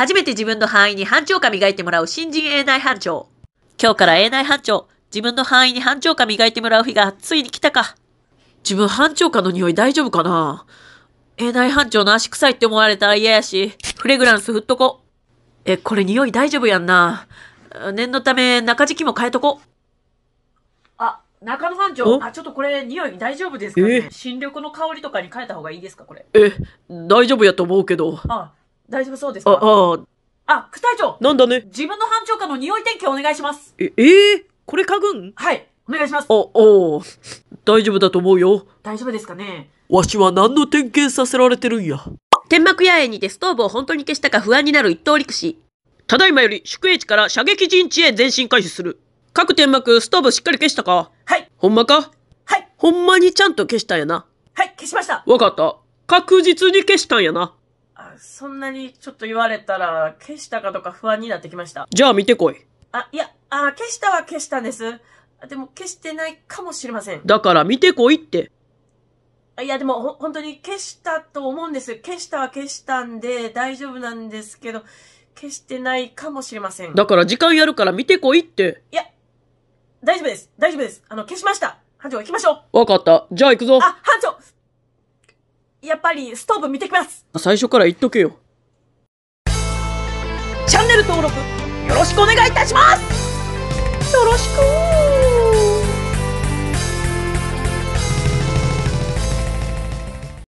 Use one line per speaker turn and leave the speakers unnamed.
初めて自分の範囲に班長が磨いてもらう新人 A 内班長。今日から A 内班長、自分の範囲に班長が磨いてもらう日がついに来たか。自分班長かの匂い大丈夫かな ?A 内班長の足臭いって思われたら嫌やし、フレグランス振っとこ。え、これ匂い大丈夫やんな。念のため中敷きも変えとこ。あ、中野班長、あ、ちょっとこれ匂い大丈夫ですか、ね、新緑の香りとかに変えた方がいいですかこれ。え、大丈夫やと思うけど。あ大丈夫そうですかあ、ああ、区隊長なんだね自分の班長課の匂い点検お願いしますえ、えー、これ家んはい、お願いしますあ、あ大丈夫だと思うよ。大丈夫ですかねわしは何の点検させられてるんや。天幕野営にてストーブを本当に消したか不安になる一等陸士。ただいまより宿営地から射撃陣地へ前進開始する。各天幕、ストーブしっかり消したかはい。ほんまかはい。ほんまにちゃんと消したんやな。はい、消しました。わかった。確実に消したんやな。そんなにちょっと言われたら、消したかとか不安になってきました。じゃあ見てこい。あ、いや、あ、消したは消したんです。でも消してないかもしれません。だから見てこいって。いや、でもほ、本当に消したと思うんです。消したは消したんで大丈夫なんですけど、消してないかもしれません。だから時間やるから見てこいって。いや、大丈夫です。大丈夫です。あの、消しました。班長、行きましょう。わかった。じゃあ行くぞ。あ、班長やっぱりストーブ見てきます最初から言っとけよチャンネル登録よろしくお願いいたしますよろしく